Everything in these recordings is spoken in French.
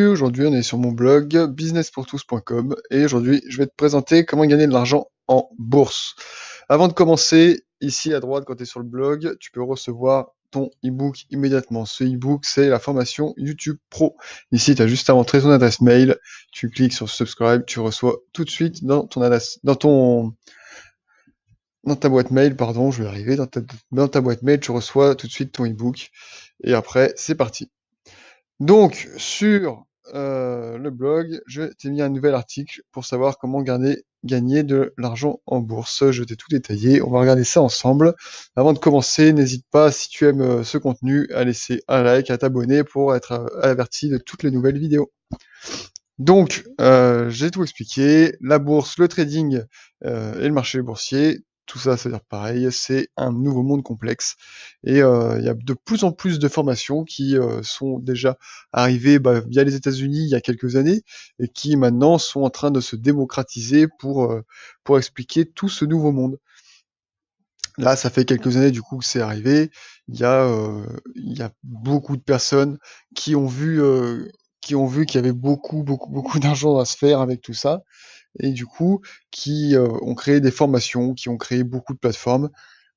Aujourd'hui, on est sur mon blog businesspourtous.com et aujourd'hui, je vais te présenter comment gagner de l'argent en bourse. Avant de commencer, ici à droite, quand tu es sur le blog, tu peux recevoir ton e-book immédiatement. Ce e-book, c'est la formation YouTube Pro. Ici, tu as juste à rentrer ton adresse mail, tu cliques sur subscribe, tu reçois tout de suite dans ton dans ton dans ta boîte mail, pardon, je vais arriver, dans ta, dans ta boîte mail, tu reçois tout de suite ton e-book. Et après, c'est parti. Donc, sur euh, le blog, je t'ai mis un nouvel article pour savoir comment gagner de l'argent en bourse. Je t'ai tout détaillé. On va regarder ça ensemble. Avant de commencer, n'hésite pas, si tu aimes euh, ce contenu, à laisser un like, à t'abonner pour être euh, averti de toutes les nouvelles vidéos. Donc, j'ai tout expliqué. La bourse, le trading et le marché boursier, tout ça, c'est-à-dire pareil, c'est un nouveau monde complexe. Et euh, il y a de plus en plus de formations qui euh, sont déjà arrivées bah, via les États-Unis il y a quelques années et qui maintenant sont en train de se démocratiser pour, euh, pour expliquer tout ce nouveau monde. Là, ça fait quelques années du coup que c'est arrivé. Il y, a, il y a beaucoup de personnes qui ont vu qui ont vu qu'il y avait beaucoup, beaucoup, beaucoup d'argent à se faire avec tout ça et du coup qui euh, ont créé des formations, qui ont créé beaucoup de plateformes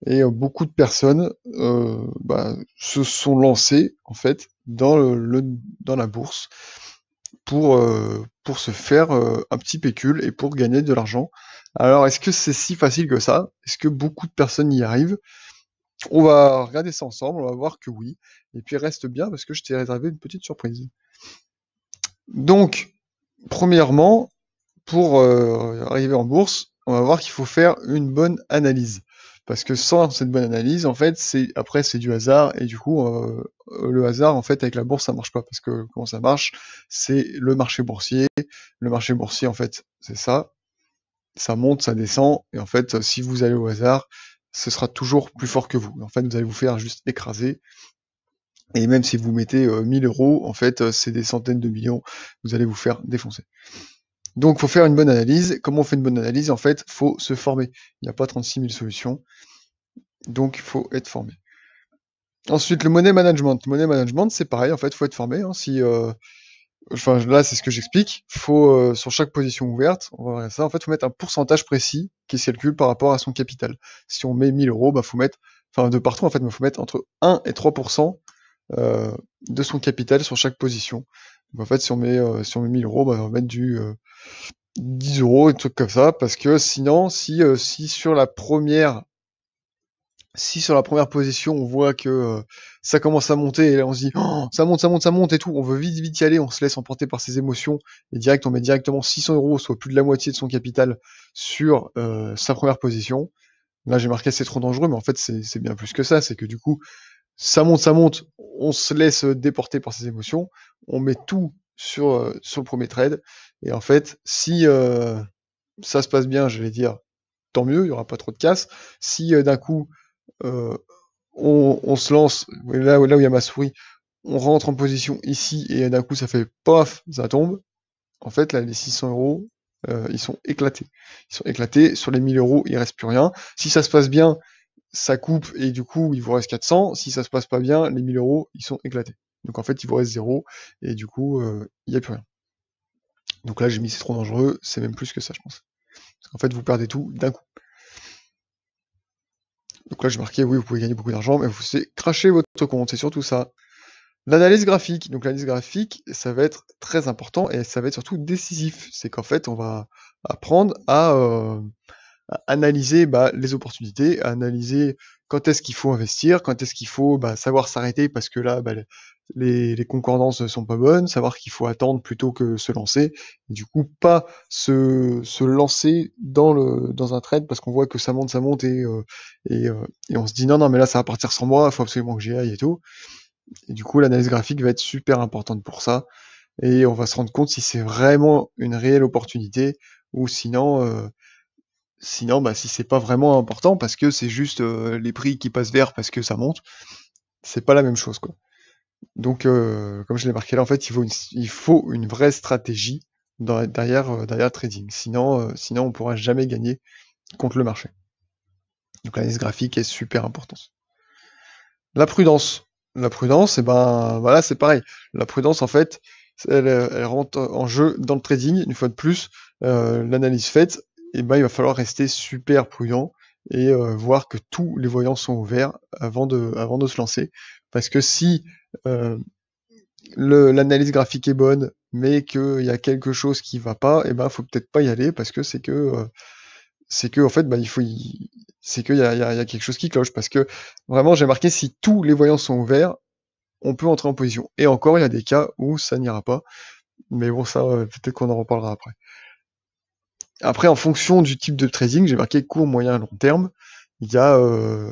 et euh, beaucoup de personnes euh, bah, se sont lancées en fait dans le, dans la bourse pour pour se faire un petit pécule et pour gagner de l'argent. Alors est-ce que c'est si facile que ça Est-ce que beaucoup de personnes y arrivent on va regarder ça ensemble, on va voir que oui. Et puis reste bien parce que je t'ai réservé une petite surprise. Donc, premièrement, pour euh, arriver en bourse, on va voir qu'il faut faire une bonne analyse. Parce que sans cette bonne analyse, en fait, c'est après c'est du hasard et du coup euh, le hasard en fait avec la bourse ça marche pas parce que comment ça marche, c'est le marché boursier. Le marché boursier en fait c'est ça, ça monte, ça descend et en fait si vous allez au hasard, ce sera toujours plus fort que vous. En fait, vous allez vous faire juste écraser. Et même si vous mettez 1000 euh, euros, en fait, c'est des centaines de millions, vous allez vous faire défoncer. Donc, faut faire une bonne analyse. Comment on fait une bonne analyse En fait, faut se former. Il n'y a pas 36 000 solutions. Donc, il faut être formé. Ensuite, le money management. Le money management, c'est pareil. En fait, faut être formé. Hein. si, euh, là, c'est ce que j'explique. Faut euh, sur chaque position ouverte, on va regarder ça. En fait, faut mettre un pourcentage précis qui se calcule par rapport à son capital. Si on met 1000 euros, bah, faut mettre, enfin, de partout, en fait, il faut mettre entre 1 et 3 euh, de son capital sur chaque position en fait, si on met, 1000 euh, euros, bah, on va mettre du 10 euh, euros, et trucs comme ça, parce que sinon, si, euh, si sur la première, si sur la première position, on voit que ça commence à monter, et là, on se dit, oh, ça monte, ça monte, ça monte, et tout, on veut vite, vite y aller, on se laisse emporter par ses émotions, et direct, on met directement 600 euros, soit plus de la moitié de son capital, sur sa première position. Là, j'ai marqué c'est trop dangereux, mais en fait, c'est bien plus que ça, c'est que du coup, ça monte, ça monte, on se laisse déporter par ses émotions, on met tout euh, sur, le premier trade. Et en fait, si euh, ça se passe bien, je vais dire, tant mieux, il n'y aura pas trop de casse. Si euh, d'un coup, on, se lance, là, là où il y a ma souris, on rentre en position ici et d'un coup ça fait pof, ça tombe. En fait, là, les 600 euros, ils sont éclatés. Ils sont éclatés. Sur les 1000 euros, il reste plus rien. Si ça se passe bien, ça coupe et du coup, il vous reste 400. Si ça se passe pas bien, les 1000 euros, ils sont éclatés. Donc en fait, il vous reste 0 et du coup, euh, il n'y a plus rien. Donc là, j'ai mis c'est trop dangereux, c'est même plus que ça, je pense. en fait, vous perdez tout d'un coup. Donc là, j'ai marqué, oui, vous pouvez gagner beaucoup d'argent, mais vous savez cracher votre compte, c'est surtout ça. L'analyse graphique. Donc l'analyse graphique, ça va être très important et ça va être surtout décisif. C'est qu'en fait, on va apprendre à, euh, analyser bah, les opportunités, à analyser quand est-ce qu'il faut investir, quand est-ce qu'il faut bah, savoir s'arrêter parce que là, bah, les, concordances concordances sont pas bonnes, savoir qu'il faut attendre plutôt que se lancer, du coup pas se, lancer dans, le, dans un trade parce qu'on voit que ça monte, ça monte et, euh, euh, et, on se dit non, non, mais là ça va partir sans moi, il faut absolument que j'y aille et tout. du coup, l'analyse graphique va être super importante pour ça et on va se rendre compte si c'est vraiment une réelle opportunité ou sinon. Euh, Sinon, bah, si c'est pas vraiment important parce que c'est juste euh, les prix qui passent vers, parce que ça monte, c'est pas la même chose. Quoi. Donc, euh, comme je l'ai marqué là, en fait, il faut une, vraie stratégie derrière, euh, derrière trading. Sinon, sinon on pourra jamais gagner contre le marché. Donc, l'analyse graphique est super importante. La prudence. La prudence, et eh ben voilà, c'est pareil. La prudence, en fait, elle, rentre en jeu dans le trading. Une fois de plus, l'analyse faite, eh ben, il va falloir rester super prudent et euh, voir que tous les voyants sont ouverts avant de, avant de se lancer. Parce que si euh, l'analyse graphique est bonne, mais qu'il y a quelque chose qui va pas, et eh ne ben faut peut-être pas y aller parce que c'est que euh, c'est que en fait bah, il faut c'est qu'il y, y a, quelque chose qui cloche parce que vraiment j'ai marqué si tous les voyants sont ouverts, on peut entrer en position. Et encore il y a des cas où ça n'ira pas, mais bon ça euh, peut-être qu'on en reparlera après. Après, en fonction du type de trading, j'ai marqué court, moyen, long terme. Il y a. Euh...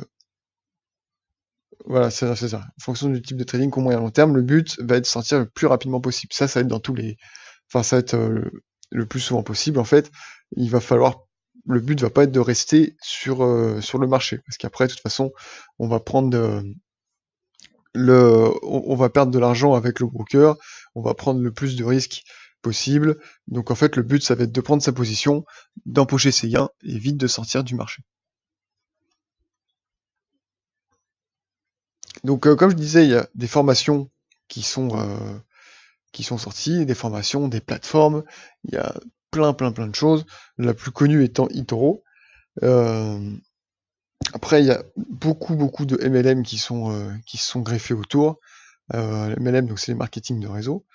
Voilà, c'est ça. En fonction du type de trading, court, moyen, long terme, le but va être de sortir le plus rapidement possible. Ça, ça va être dans tous les. Enfin, ça va être euh, le plus souvent possible. En fait, il va falloir. Le but ne va pas être de rester sur, euh, sur le marché. Parce qu'après, de toute façon, on va prendre. Le, on, va perdre de l'argent avec le broker, on va prendre le plus de risques possible. Donc en fait, le but, ça va être de prendre sa position, d'empocher ses gains et vite de sortir du marché. Donc euh, comme je disais, il y a des formations qui sont, euh, qui sont sorties, des formations, des plateformes, il y a plein plein plein de choses, la plus connue étant Itoro. Euh, après, il y a beaucoup beaucoup de MLM qui sont, qui sont greffés autour. MLM, donc c'est les marketing de réseau.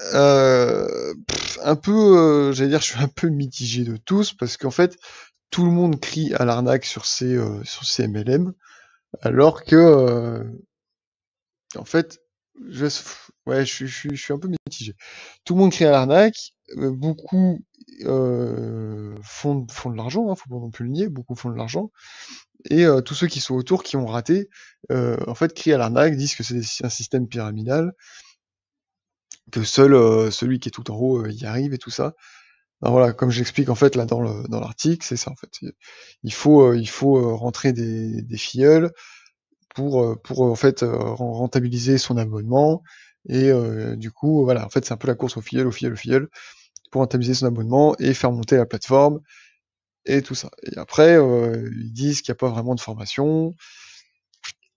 Euh, un peu, euh, j'allais dire, je suis un peu mitigé de tous parce qu'en fait, tout le monde crie à l'arnaque sur ces euh, sur ces MLM, alors que, en fait, je, ouais, je, je, suis un peu mitigé. Tout le monde crie à l'arnaque, beaucoup font, font de l'argent, hein, faut pas non plus le nier, beaucoup font de l'argent. Et tous ceux qui sont autour, qui ont raté, en fait, crient à l'arnaque, disent que c'est un système pyramidal, que seul euh, celui qui est tout en haut euh, y arrive et tout ça. Ben voilà, comme j'explique en fait là dans dans l'article, c'est ça en fait. Il faut euh, il faut rentrer des, des filleuls pour pour en fait rentabiliser son abonnement et du coup voilà en fait c'est un peu la course au filleul au filleul au filleul pour rentabiliser son abonnement et faire monter la plateforme et tout ça. Et après ils disent qu'il n'y a pas vraiment de formation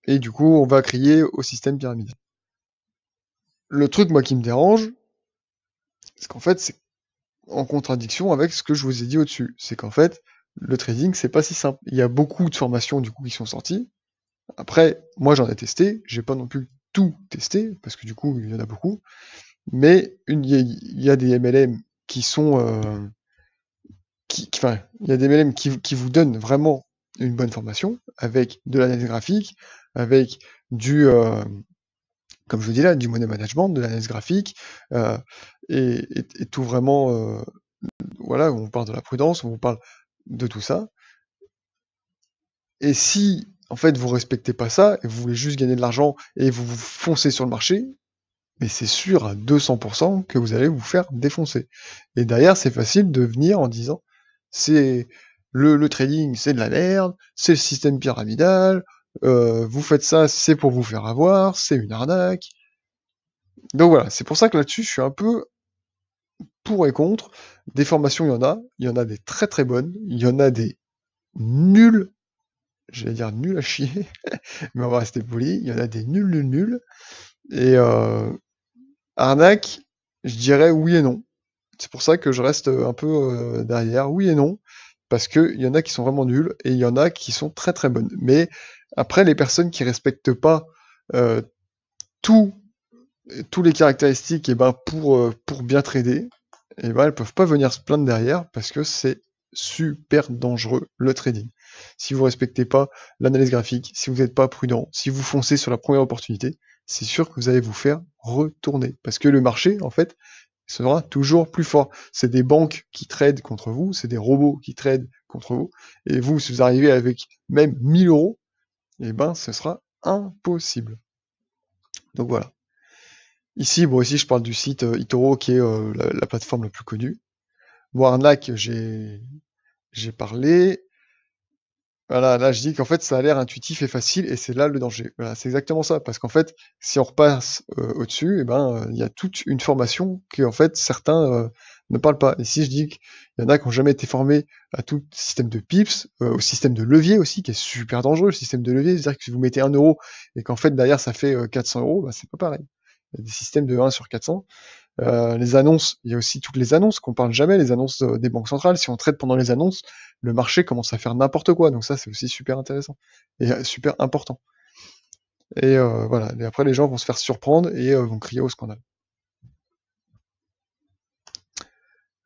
et du coup on va crier au système pyramidal le truc, moi, qui me dérange, c'est qu'en fait, c'est en contradiction avec ce que je vous ai dit au-dessus. C'est qu'en fait, le trading, c'est pas si simple. Il y a beaucoup de formations, du coup, qui sont sorties. Après, moi, j'en ai testé. J'ai pas non plus tout testé, parce que du coup, il y en a beaucoup. Mais il y, a des MLM qui sont. Euh, qui, enfin, il y a des MLM qui, vous donnent vraiment une bonne formation avec de l'analyse graphique, avec du, euh, comme je vous dis là, du money management, de l'analyse graphique, euh, et, tout vraiment, euh, voilà, on parle de la prudence, on vous parle de tout ça. Et si, en fait, vous respectez pas ça, et vous voulez juste gagner de l'argent, et vous vous foncez sur le marché, mais c'est sûr à 200% que vous allez vous faire défoncer. Et derrière, c'est facile de venir en disant, c'est le trading, c'est de la merde, c'est le système pyramidal, euh, vous faites ça, c'est pour vous faire avoir, c'est une arnaque. Donc voilà, c'est pour ça que là-dessus, je suis un peu pour et contre. Des formations, il y en a. Il y en a des très très bonnes. Il y en a des nuls. J'allais dire nuls à chier. Mais on va rester poli. Il y en a des nuls, nuls, nuls. Et euh, arnaque, je dirais oui et non. C'est pour ça que je reste un peu euh, derrière. Oui et non. Parce qu'il y en a qui sont vraiment nuls et il y en a qui sont très très bonnes. Mais après, les personnes qui respectent pas euh, tous les caractéristiques et eh ben pour, euh, pour bien trader, et eh ne ben, elles peuvent pas venir se plaindre derrière parce que c'est super dangereux le trading. Si vous respectez pas l'analyse graphique, si vous n'êtes pas prudent, si vous foncez sur la première opportunité, c'est sûr que vous allez vous faire retourner parce que le marché en fait sera toujours plus fort. C'est des banques qui tradent contre vous, c'est des robots qui tradent contre vous. Et vous, si vous arrivez avec même 1000 euros, et eh ben ce sera impossible. Donc voilà. Ici, bon ici je parle du site euh, Itoro qui est euh, la, plateforme la plus connue. Warnack, j'ai j'ai parlé. Voilà, là je dis qu'en fait ça a l'air intuitif et facile et c'est là le danger. Voilà, c'est exactement ça parce qu'en fait si on repasse euh, au-dessus, eh ben il y a toute une formation qui en fait certains ne parle pas. Et si je dis qu'il y en a qui n'ont jamais été formés à tout système de pips, euh, au système de levier aussi, qui est super dangereux, le système de levier, c'est-à-dire que si vous mettez un euro et qu'en fait derrière ça fait 400 euh, euros, bah, c'est pas pareil. Il y a des systèmes de 1 sur 400. Euh, les annonces, il y a aussi toutes les annonces qu'on parle jamais, les annonces des banques centrales. Si on traite pendant les annonces, le marché commence à faire n'importe quoi. Donc ça, c'est aussi super intéressant et super important. Et voilà. Et après, les gens vont se faire surprendre et vont crier au scandale.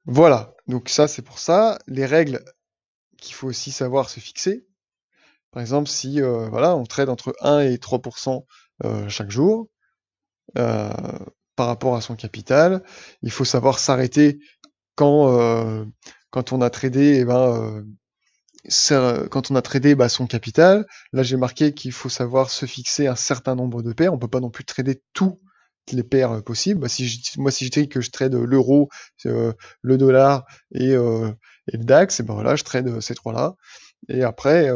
Voilà, donc ça c'est pour ça. Les règles qu'il faut aussi savoir se fixer. Par exemple, si euh, voilà, on trade entre 1 et 3% euh, chaque jour euh, par rapport à son capital, il faut savoir s'arrêter quand, on a tradé et ben, quand on a tradé eh ben, bah, son capital. Là, j'ai marqué qu'il faut savoir se fixer un certain nombre de paires. On ne peut pas non plus trader tout les paires euh, possibles. Bah, si moi, si je dis que je trade euh, l'euro, euh, le dollar et, le DAX, et ben je trade ces trois-là. Et après,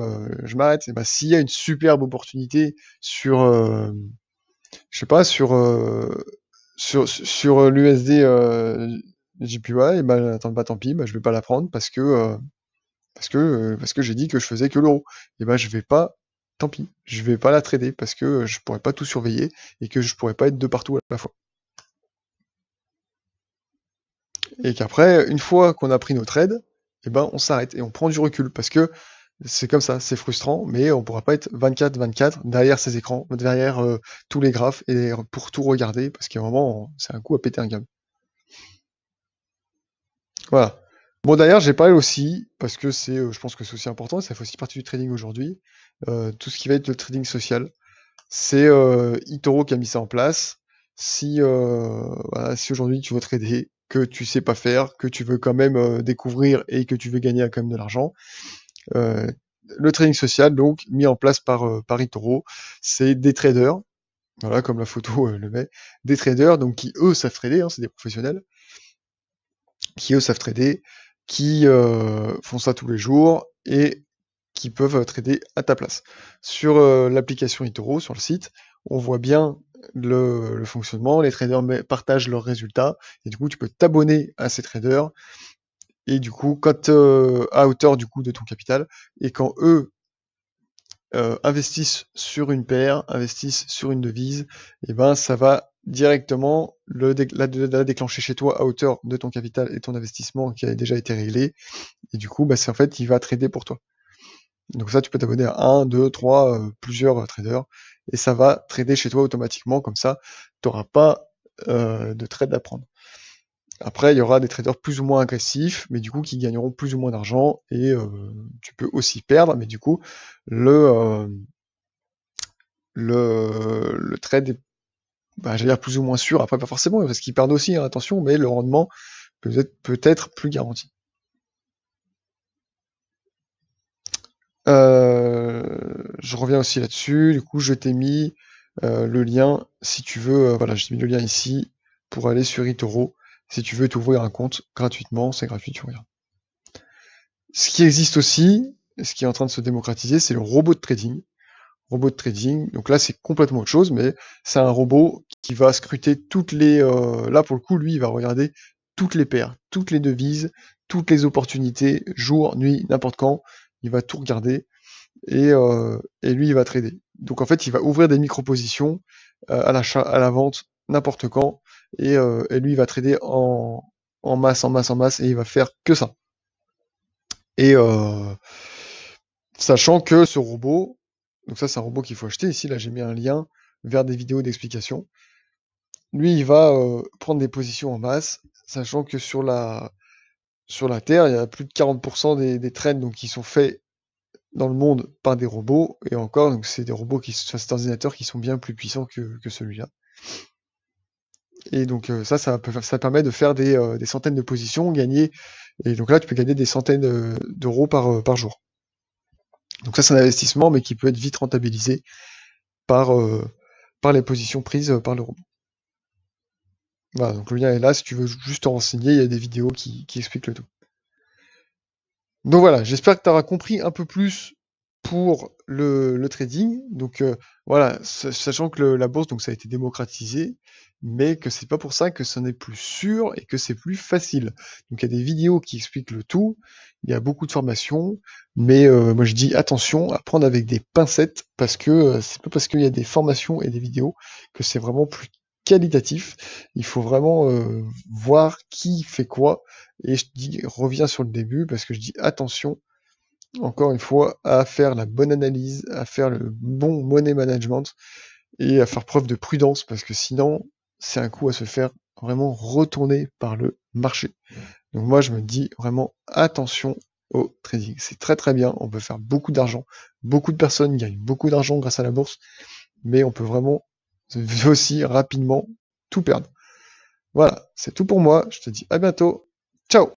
je m'arrête. Bah, s'il y a une superbe opportunité sur, je sais pas, sur sur, l'USD JPY, et ben, pas, tant pis, je vais pas la prendre parce que parce que que j'ai dit que je faisais que l'euro. Et ben, je vais pas tant pis, je vais pas la trader parce que euh, je pourrais pas tout surveiller et que je pourrais pas être de partout à la fois. Et qu'après, une fois qu'on a pris nos trades, eh ben, on s'arrête et on prend du recul parce que c'est comme ça, c'est frustrant, mais on pourra pas être 24-24 derrière ces écrans, derrière euh, tous les graphes et pour tout regarder parce qu'à un moment, c'est un coup à péter un gamme. Voilà. Bon, d'ailleurs, j'ai parlé aussi, parce que c'est, euh, je pense que c'est aussi important, ça fait aussi partie du trading aujourd'hui, euh, tout ce qui va être le trading social. C'est euh, Itoro qui a mis ça en place. Euh, si, aujourd'hui tu veux trader, que tu sais pas faire, que tu veux quand même découvrir et que tu veux gagner quand même de l'argent, le trading social, donc mis en place par, par Itoro, c'est des traders, voilà comme la photo le met, des traders donc qui eux savent trader, hein, c'est des professionnels, qui eux savent trader, qui font ça tous les jours et qui peuvent euh, trader à ta place. Sur euh, l'application Itoro, sur le site, on voit bien le, fonctionnement, les traders partagent leurs résultats, et du coup tu peux t'abonner à ces traders, et du coup quand euh, à hauteur du coup de ton capital, et quand eux investissent sur une paire, investissent sur une devise, et ben ça va directement le la, déclencher chez toi à hauteur de ton capital et ton investissement qui a déjà été réglé, et du coup bah, c'est en fait il va trader pour toi. Donc ça, tu peux t'abonner à un, deux, trois, euh, plusieurs euh, traders et ça va trader chez toi automatiquement. Comme ça, tu n'auras pas euh, de trade à prendre. Après, il y aura des traders plus ou moins agressifs, mais du coup qui gagneront plus ou moins d'argent et tu peux aussi perdre, mais du coup le le, le, trade est bah, j'allais dire plus ou moins sûr. Après, pas forcément parce qu'ils perdent aussi, hein, attention, mais le rendement peut être peut-être plus garanti. Euh, je reviens aussi là-dessus. Du coup, je t'ai mis euh, le lien, si tu veux, euh, voilà, je mis le lien ici pour aller sur eToro. Si tu veux t'ouvrir un compte gratuitement, c'est gratuit, tu regardes. Ce qui existe aussi, ce qui est en train de se démocratiser, c'est le robot de trading. Robot de trading, donc là c'est complètement autre chose, mais c'est un robot qui va scruter toutes les. là pour le coup, lui, il va regarder toutes les paires, toutes les devises, toutes les opportunités, jour, nuit, n'importe quand il va tout regarder euh, et, lui, il va trader. Donc en fait, il va ouvrir des micro-positions euh, à l'achat, à la vente, n'importe quand, et, euh, et, lui, il va trader en, en, masse, en masse, en masse, et il va faire que ça. Et sachant que ce robot, donc ça c'est un robot qu'il faut acheter, ici là j'ai mis un lien vers des vidéos d'explication, lui il va prendre des positions en masse, sachant que sur la, sur la Terre, il y a plus de 40% des, des trains donc, qui sont faits dans le monde par des robots, et encore, donc c'est des robots qui sont des ordinateurs qui sont bien plus puissants que, celui-là. Et donc euh, ça, ça, peut, ça, permet de faire euh, des, centaines de positions, gagner, et donc là tu peux gagner des centaines euh, d'euros par, par jour. Donc ça c'est un investissement, mais qui peut être vite rentabilisé par, par les positions prises par le robot. Voilà, donc le lien est là, si tu veux juste te renseigner, il y a des vidéos qui, expliquent le tout. Donc voilà, j'espère que tu auras compris un peu plus pour le, trading. Donc euh, voilà, sachant que la bourse, donc ça a été démocratisé, mais que c'est pas pour ça que ce n'est plus sûr et que c'est plus facile. Donc il y a des vidéos qui expliquent le tout, il y a beaucoup de formations, mais euh, moi je dis attention à prendre avec des pincettes parce que euh, c'est pas parce qu'il y a des formations et des vidéos que c'est vraiment plus qualitatif. Il faut vraiment euh, voir qui fait quoi. Et je dis, reviens sur le début parce que je dis attention, encore une fois, à faire la bonne analyse, à faire le bon money management et à faire preuve de prudence parce que sinon, c'est un coup à se faire vraiment retourner par le marché. Donc moi, je me dis vraiment attention au trading. C'est très très bien, on peut faire beaucoup d'argent. Beaucoup de personnes gagnent beaucoup d'argent grâce à la bourse, mais on peut vraiment vous aussi rapidement tout perdre. Voilà, c'est tout pour moi. Je te dis à bientôt. Ciao